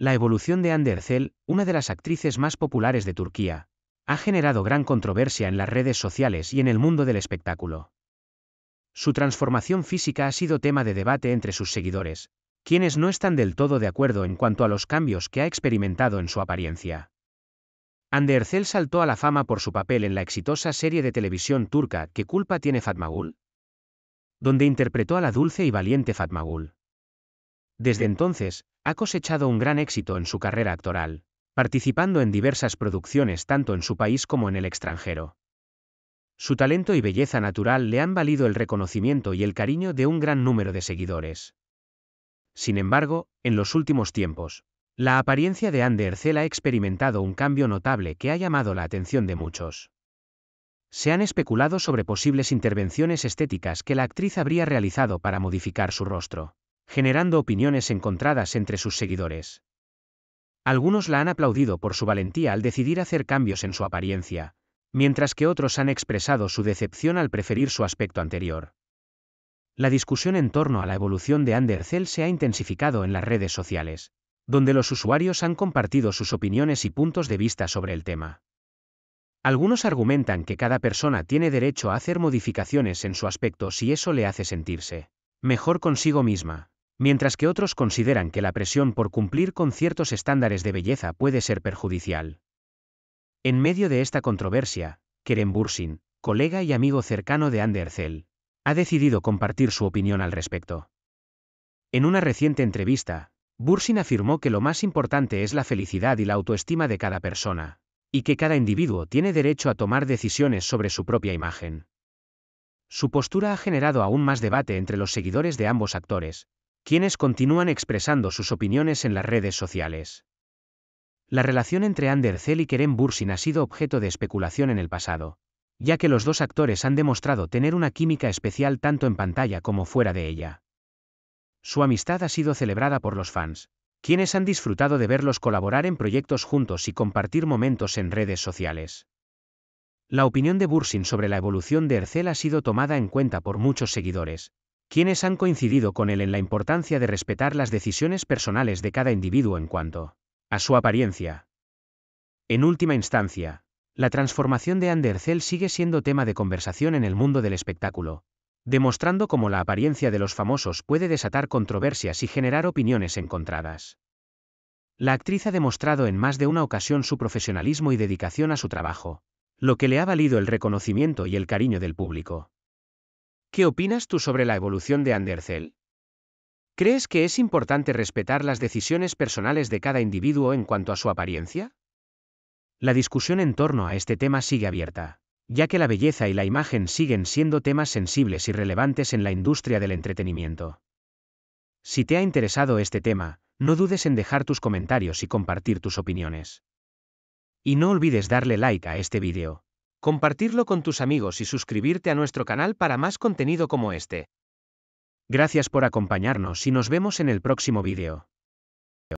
La evolución de Andercel, una de las actrices más populares de Turquía, ha generado gran controversia en las redes sociales y en el mundo del espectáculo. Su transformación física ha sido tema de debate entre sus seguidores, quienes no están del todo de acuerdo en cuanto a los cambios que ha experimentado en su apariencia. Andercel saltó a la fama por su papel en la exitosa serie de televisión turca ¿Qué culpa tiene Fatmagul? donde interpretó a la dulce y valiente Fatmagul. Desde entonces, ha cosechado un gran éxito en su carrera actoral, participando en diversas producciones tanto en su país como en el extranjero. Su talento y belleza natural le han valido el reconocimiento y el cariño de un gran número de seguidores. Sin embargo, en los últimos tiempos, la apariencia de Anne Ercel ha experimentado un cambio notable que ha llamado la atención de muchos. Se han especulado sobre posibles intervenciones estéticas que la actriz habría realizado para modificar su rostro generando opiniones encontradas entre sus seguidores. Algunos la han aplaudido por su valentía al decidir hacer cambios en su apariencia, mientras que otros han expresado su decepción al preferir su aspecto anterior. La discusión en torno a la evolución de Undercell se ha intensificado en las redes sociales, donde los usuarios han compartido sus opiniones y puntos de vista sobre el tema. Algunos argumentan que cada persona tiene derecho a hacer modificaciones en su aspecto si eso le hace sentirse mejor consigo misma, mientras que otros consideran que la presión por cumplir con ciertos estándares de belleza puede ser perjudicial. En medio de esta controversia, Keren Bursin, colega y amigo cercano de Andercel, ha decidido compartir su opinión al respecto. En una reciente entrevista, Bursin afirmó que lo más importante es la felicidad y la autoestima de cada persona, y que cada individuo tiene derecho a tomar decisiones sobre su propia imagen. Su postura ha generado aún más debate entre los seguidores de ambos actores, quienes continúan expresando sus opiniones en las redes sociales. La relación entre Andercel y Kerem Bursin ha sido objeto de especulación en el pasado, ya que los dos actores han demostrado tener una química especial tanto en pantalla como fuera de ella. Su amistad ha sido celebrada por los fans, quienes han disfrutado de verlos colaborar en proyectos juntos y compartir momentos en redes sociales. La opinión de Bursin sobre la evolución de Ercel ha sido tomada en cuenta por muchos seguidores, quienes han coincidido con él en la importancia de respetar las decisiones personales de cada individuo en cuanto a su apariencia. En última instancia, la transformación de Andercel sigue siendo tema de conversación en el mundo del espectáculo, demostrando cómo la apariencia de los famosos puede desatar controversias y generar opiniones encontradas. La actriz ha demostrado en más de una ocasión su profesionalismo y dedicación a su trabajo, lo que le ha valido el reconocimiento y el cariño del público. ¿Qué opinas tú sobre la evolución de Andercel? ¿Crees que es importante respetar las decisiones personales de cada individuo en cuanto a su apariencia? La discusión en torno a este tema sigue abierta, ya que la belleza y la imagen siguen siendo temas sensibles y relevantes en la industria del entretenimiento. Si te ha interesado este tema, no dudes en dejar tus comentarios y compartir tus opiniones. Y no olvides darle like a este video compartirlo con tus amigos y suscribirte a nuestro canal para más contenido como este. Gracias por acompañarnos y nos vemos en el próximo vídeo.